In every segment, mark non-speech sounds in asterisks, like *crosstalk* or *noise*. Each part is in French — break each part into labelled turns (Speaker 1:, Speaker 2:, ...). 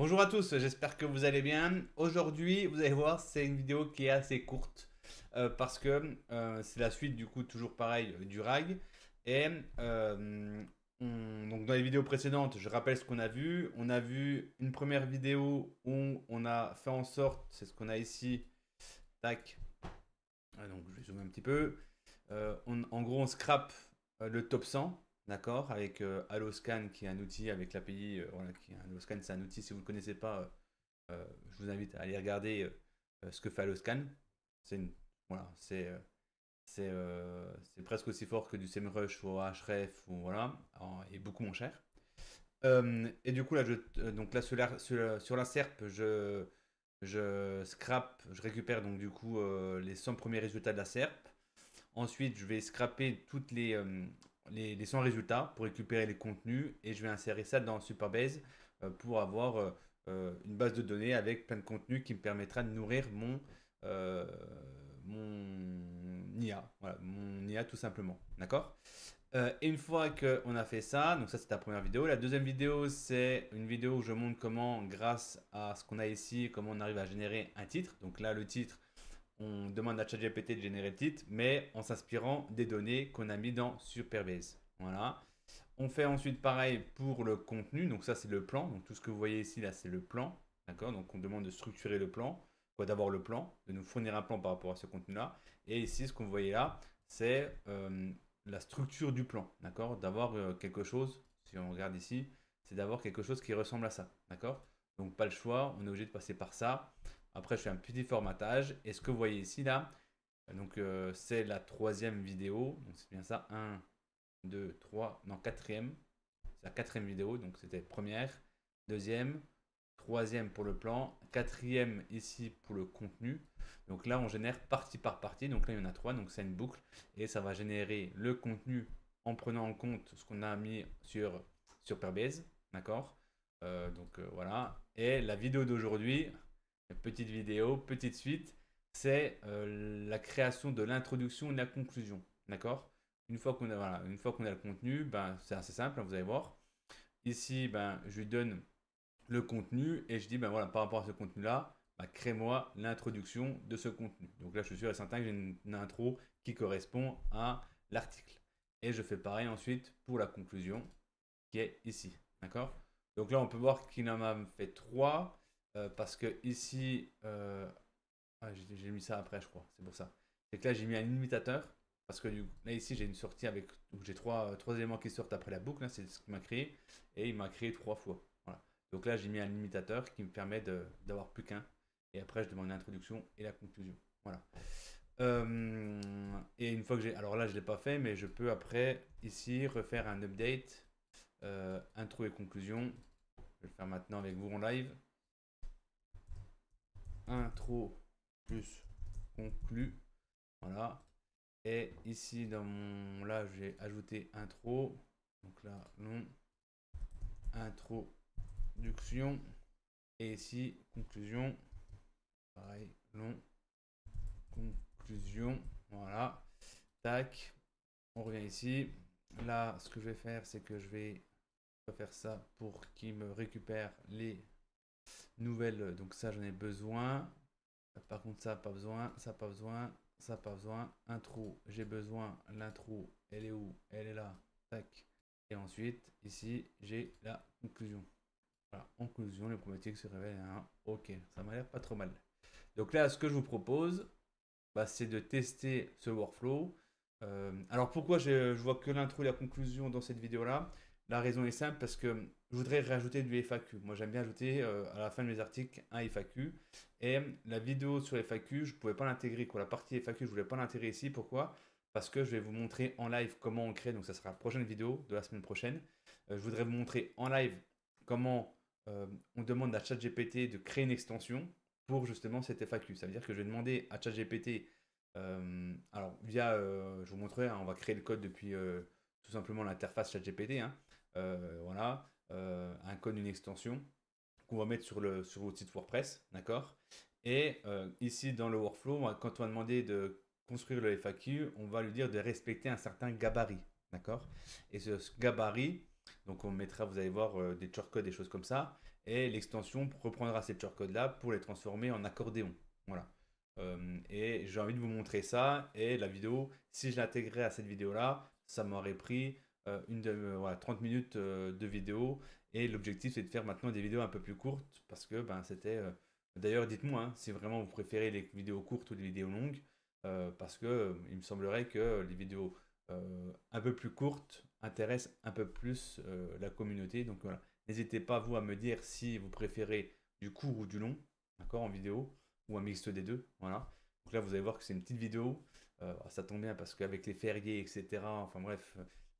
Speaker 1: Bonjour à tous, j'espère que vous allez bien. Aujourd'hui, vous allez voir, c'est une vidéo qui est assez courte euh, parce que euh, c'est la suite du coup toujours pareil euh, du rag. Et donc dans les vidéos précédentes, je rappelle ce qu'on a vu. On a vu une première vidéo où on a fait en sorte, c'est ce qu'on a ici, tac. Ah, donc je vais zoomer un petit peu. en gros, on scrape le top 100 d'accord, avec euh, AlloScan qui est un outil avec l'API, euh, voilà, qui c'est un outil, si vous ne connaissez pas, euh, je vous invite à aller regarder ce que fait AlloScan. C'est voilà, c'est c'est presque aussi fort que du SEMrush ou href ou voilà, et beaucoup moins cher. et du coup là, je, donc là sur la, sur, SERP, je, je je récupère donc du coup les 100 premiers résultats de la SERP. Ensuite, je vais scraper toutes les, les, 100 résultats pour récupérer les contenus et je vais insérer ça dans Superbase euh, pour avoir euh, euh, une base de données avec plein de contenus qui me permettra de nourrir mon, mon IA. Voilà, mon IA tout simplement. D'accord et Une fois qu'on a fait ça, donc ça c'est ta première vidéo. La deuxième vidéo, c'est une vidéo où je montre comment, grâce à ce qu'on a ici, comment on arrive à générer un titre. Donc là, le titre, on demande à ChatGPT de générer le titre, mais en s'inspirant des données qu'on a mis dans Superbase. Voilà. On fait ensuite pareil pour le contenu. Donc ça, c'est le plan. Donc tout ce que vous voyez ici, là, c'est le plan. D'accord Donc on demande de structurer le plan. Quoi d'avoir le plan, de nous fournir un plan par rapport à ce contenu-là. Et ici, ce qu'on voyait là, c'est euh, la structure du plan. D'accord D'avoir euh, quelque chose, si on regarde ici, c'est d'avoir quelque chose qui ressemble à ça. D'accord Donc pas le choix, on est obligé de passer par ça. Après, je fais un petit formatage. Et ce que vous voyez ici, là, donc euh, c'est la troisième vidéo. Donc c'est bien ça. 1, 2, 3, non, quatrième. C'est la quatrième vidéo. Donc c'était première, deuxième, troisième pour le plan, quatrième ici pour le contenu. Donc là, on génère partie par partie. Donc là, il y en a trois. Donc c'est une boucle. Et ça va générer le contenu en prenant en compte ce qu'on a mis sur, sur Perbase. D'accord euh, Donc euh, voilà. Et la vidéo d'aujourd'hui, Petite vidéo, petite suite, c'est euh, la création de l'introduction et la conclusion. D'accord Une fois qu'on a, voilà, une fois qu'on a le contenu, ben, c'est assez simple, hein, vous allez voir. Ici, ben, je lui donne le contenu et je dis, ben voilà, par rapport à ce contenu-là, ben, crée-moi l'introduction de ce contenu. Donc là, je suis sûr et certain que j'ai une, intro qui correspond à l'article. Et je fais pareil ensuite pour la conclusion qui est ici. D'accord Donc là, on peut voir qu'il en a fait trois. Euh, parce que ici, euh, ah, j'ai mis ça après, je crois. C'est pour ça. C'est que là, j'ai mis un imitateur. Parce que là, ici, j'ai une sortie avec. où j'ai trois, euh, éléments qui sortent après la boucle. Hein, c'est ce qu'il m'a créé. Et il m'a créé trois fois. Voilà. Donc là, j'ai mis un imitateur qui me permet d'avoir plus qu'un. Et après, je demande l'introduction et la conclusion. Voilà. et une fois que j'ai. Alors là, je ne l'ai pas fait, mais je peux après, ici, refaire un update, intro et conclusion. Je vais le faire maintenant avec vous en live intro plus conclu. Voilà. Et ici, dans mon. Là, j'ai ajouté intro. Donc là, non. Introduction. Et ici, conclusion. Pareil, non. Conclusion. Voilà. Tac. On revient ici. Là, ce que je vais faire, c'est que je vais faire ça pour qu'il me récupère les Nouvelle, euh, donc ça j'en ai besoin. Euh, par contre ça pas besoin, ça pas besoin, ça pas besoin. Intro, j'ai besoin. L'intro, elle est où Elle est là. Tac. Et ensuite, ici, j'ai la conclusion. Voilà, conclusion, les problématiques se révèlent OK. Ça m'a l'air pas trop mal. Donc là, ce que je vous propose, bah, c'est de tester ce workflow. Euh, alors pourquoi je, je vois que l'intro et la conclusion dans cette vidéo-là La raison est simple parce que je voudrais rajouter du FAQ. Moi, j'aime bien ajouter euh, à la fin de mes articles un FAQ. Et la vidéo sur FAQ, je ne pouvais pas l'intégrer. La partie FAQ, je ne voulais pas l'intégrer ici. Pourquoi Parce que je vais vous montrer en live comment on crée. Donc, ça sera la prochaine vidéo de la semaine prochaine. Euh, je voudrais vous montrer en live comment euh, on demande à ChatGPT de créer une extension pour justement cette FAQ. Ça veut dire que je vais demander à ChatGPT, alors via, je vous montrerai, hein, on va créer le code depuis tout simplement l'interface ChatGPT. Hein. voilà euh, un code, une extension qu'on va mettre sur le sur votre site WordPress, d'accord Et euh, ici dans le workflow, quand on va demander de construire le FAQ, on va lui dire de respecter un certain gabarit, d'accord Et ce, gabarit, donc on mettra, vous allez voir, des euh, des shortcodes, des choses comme ça. Et l'extension reprendra ces codes là pour les transformer en accordéon. Voilà. et j'ai envie de vous montrer ça. Et la vidéo, si je l'intégrais à cette vidéo-là, ça m'aurait pris euh, une de, euh, voilà, 30 minutes euh, de vidéo. Et l'objectif, c'est de faire maintenant des vidéos un peu plus courtes parce que ben, c'était. D'ailleurs, dites-moi hein, si vraiment vous préférez les vidéos courtes ou les vidéos longues parce que il me semblerait que les vidéos un peu plus courtes intéressent un peu plus la communauté. Donc voilà, n'hésitez pas vous à me dire si vous préférez du court ou du long, d'accord, en vidéo ou un mixte des deux. Voilà. Donc là, vous allez voir que c'est une petite vidéo. ça tombe bien parce qu'avec les fériés, etc. Enfin bref,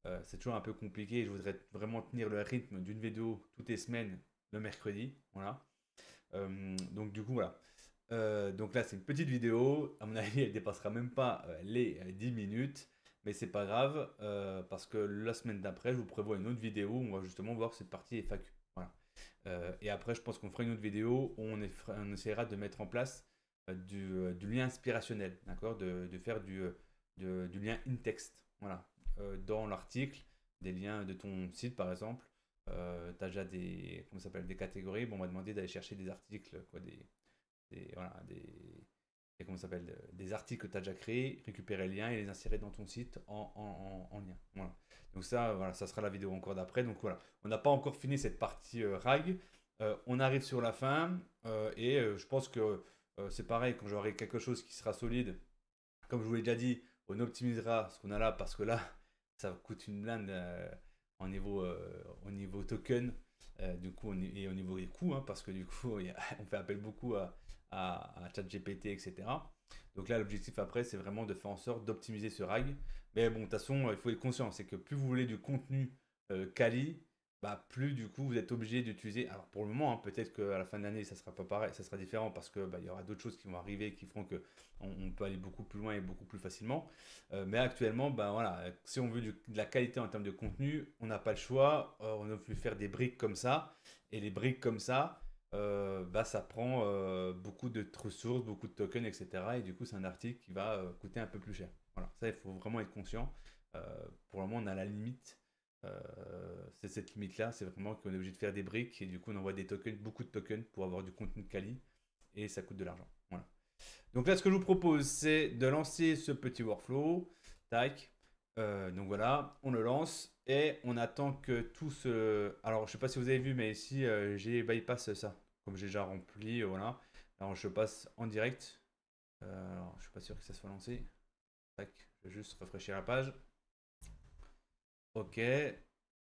Speaker 1: euh, c'est toujours un peu compliqué. Je voudrais vraiment tenir le rythme d'une vidéo toutes les semaines le mercredi. Voilà. Euh, donc du coup, voilà. Euh, donc là, c'est une petite vidéo. À mon *laughs* avis, elle dépassera même pas les 10 minutes. Mais c'est pas grave parce que la semaine d'après, je vous prévois une autre vidéo. Où on va justement voir cette partie FAQ. Voilà. et après, je pense qu'on fera une autre vidéo où on, essaiera de mettre en place du, lien inspirationnel, d'accord de, faire du, du lien in-text. Voilà, euh, dans l'article des liens de ton site par exemple. Euh, tu as déjà des, comment s'appelle, des catégories. Bon, on m'a demandé d'aller chercher des articles, quoi, des, des, voilà, des, comment s'appelle, des articles que tu as déjà créés, récupérer les liens et les insérer dans ton site en, en, en, lien. Donc ça, voilà, ça sera la vidéo encore d'après. Donc voilà, on n'a pas encore fini cette partie euh, RAG. Euh, on arrive sur la fin et je pense que c'est pareil, quand j'aurai quelque chose qui sera solide, comme je vous l'ai déjà dit, on optimisera ce qu'on a là parce que là, ça coûte une blinde au, euh, niveau, euh, au niveau token. Euh, du coup, on, et au niveau des coûts, hein, parce que du coup, *laughs* on fait appel beaucoup à, à, à ChatGPT, etc. Donc là, l'objectif après, c'est vraiment de faire en sorte d'optimiser ce RAG. Mais bon, de toute façon, il faut être conscient, c'est que plus vous voulez du contenu quali, bah, plus du coup vous êtes obligé d'utiliser. Alors pour le moment, hein, peut-être qu'à la fin de l'année, ça sera pas pareil, ça sera différent parce que bah, il y aura d'autres choses qui vont arriver qui feront que on, peut aller beaucoup plus loin et beaucoup plus facilement. Euh, mais actuellement, bah, voilà, si on veut de la qualité en termes de contenu, on n'a pas le choix. Euh, on ne peut plus faire des briques comme ça et les briques comme ça. Euh, bah, ça prend beaucoup de ressources, beaucoup de tokens, etc. Et du coup, c'est un article qui va coûter un peu plus cher. Voilà, ça, il faut vraiment être conscient. pour le moment, on a la limite euh, c'est cette limite là, c'est vraiment qu'on est obligé de faire des briques et du coup on envoie des tokens, beaucoup de tokens pour avoir du contenu de quali et ça coûte de l'argent. Donc là ce que je vous propose c'est de lancer ce petit workflow. Tac. Euh, donc voilà, on le lance et on attend que tout se. Alors je sais pas si vous avez vu mais ici euh, j'ai bypass ça. Comme j'ai déjà rempli, voilà. Alors je passe en direct. alors je suis pas sûr que ça soit lancé. Tac, je vais juste rafraîchir la page. Ok,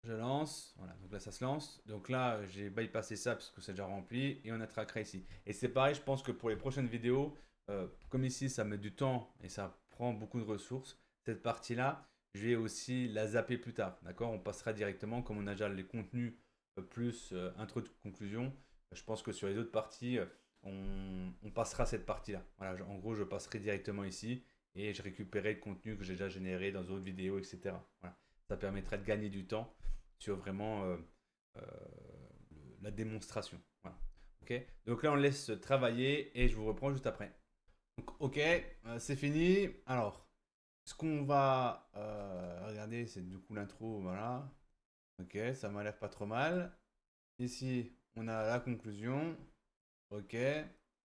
Speaker 1: je lance. Voilà, donc là ça se lance. Donc là j'ai bypassé ça parce que c'est déjà rempli et on attraquera ici. Et c'est pareil, je pense que pour les prochaines vidéos, euh, comme ici ça met du temps et ça prend beaucoup de ressources, cette partie là, je vais aussi la zapper plus tard. D'accord On passera directement, comme on a déjà les contenus euh, plus euh, intro de conclusion. Je pense que sur les autres parties, on, passera cette partie là. Voilà, en gros je passerai directement ici et je récupérerai le contenu que j'ai déjà généré dans d'autres vidéos, etc. Voilà permettrait de gagner du temps sur vraiment euh, euh, la démonstration. ok Donc là, on laisse travailler et je vous reprends juste après. ok, euh, c'est fini. Alors, ce qu'on va regarder, c'est du coup l'intro. Voilà. Ok, ça m'a l'air pas trop mal. Ici, on a la conclusion. Ok.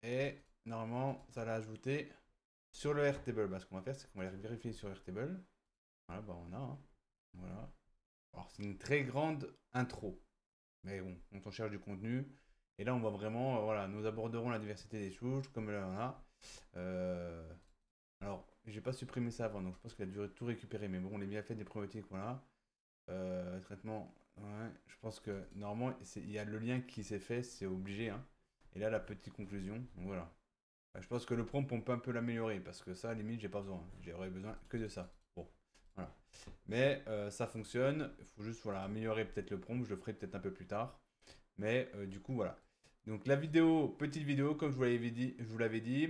Speaker 1: Et normalement, ça l'a ajouté sur le Rtable. Bah, ce qu'on va faire, c'est qu'on va vérifier sur Rtable. Voilà, bah, on a. Hein. Voilà. Alors, c'est une très grande intro. Mais bon, on cherche du contenu. Et là, on va vraiment, euh, voilà, nous aborderons la diversité des choses comme là, on a. Euh, alors, j'ai pas supprimé ça avant, donc je pense qu'il a dû tout récupérer. Mais bon, on bien fait des problématiques, voilà. Euh, traitement, je pense que normalement, il y a le lien qui s'est fait, c'est obligé. Hein. Et là, la petite conclusion, voilà. Je pense que le prompt, on peut un peu l'améliorer, parce que ça, à limite, j'ai pas besoin. Hein. J'aurais besoin que de ça. Voilà. Mais euh, ça fonctionne. Il faut juste voilà, améliorer peut-être le prompt. Je le ferai peut-être un peu plus tard. Mais euh, du coup, voilà. Donc la vidéo, petite vidéo, comme je vous l'avais dit. Je vous l'avais dit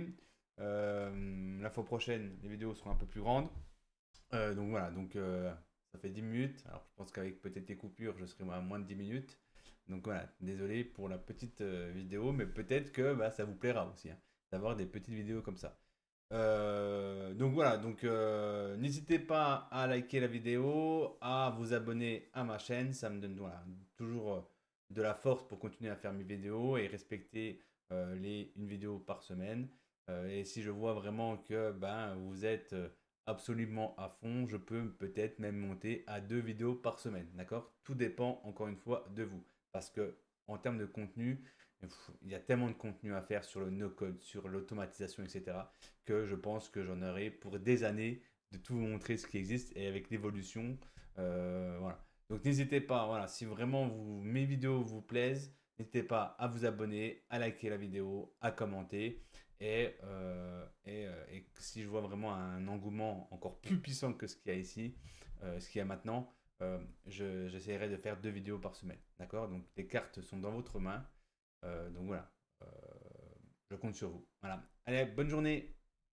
Speaker 1: euh, la fois prochaine, les vidéos seront un peu plus grandes. donc voilà, donc ça fait 10 minutes. Alors je pense qu'avec peut-être des coupures, je serai à moins de 10 minutes. Donc voilà, désolé pour la petite vidéo, mais peut-être que bah, ça vous plaira aussi, hein, d'avoir des petites vidéos comme ça. Euh, donc voilà, donc euh, n'hésitez pas à liker la vidéo, à vous abonner à ma chaîne, ça me donne toujours euh, de la force pour continuer à faire mes vidéos et respecter les une vidéo par semaine. et si je vois vraiment que ben vous êtes absolument à fond, je peux peut-être même monter à deux vidéos par semaine, d'accord Tout dépend encore une fois de vous, parce que en termes de contenu, il y a tellement de contenu à faire sur le no-code, sur l'automatisation, etc., que je pense que j'en aurai pour des années de tout vous montrer ce qui existe et avec l'évolution. Euh, voilà. Donc n'hésitez pas, voilà, si vraiment vous, mes vidéos vous plaisent, n'hésitez pas à vous abonner, à liker la vidéo, à commenter. Et, euh, euh, et, si je vois vraiment un engouement encore plus puissant que ce qu'il y a ici, ce qu'il y a maintenant, j'essaierai de faire deux vidéos par semaine. D'accord Donc les cartes sont dans votre main. Euh, donc voilà, euh, je compte sur vous. Voilà. Allez, bonne journée.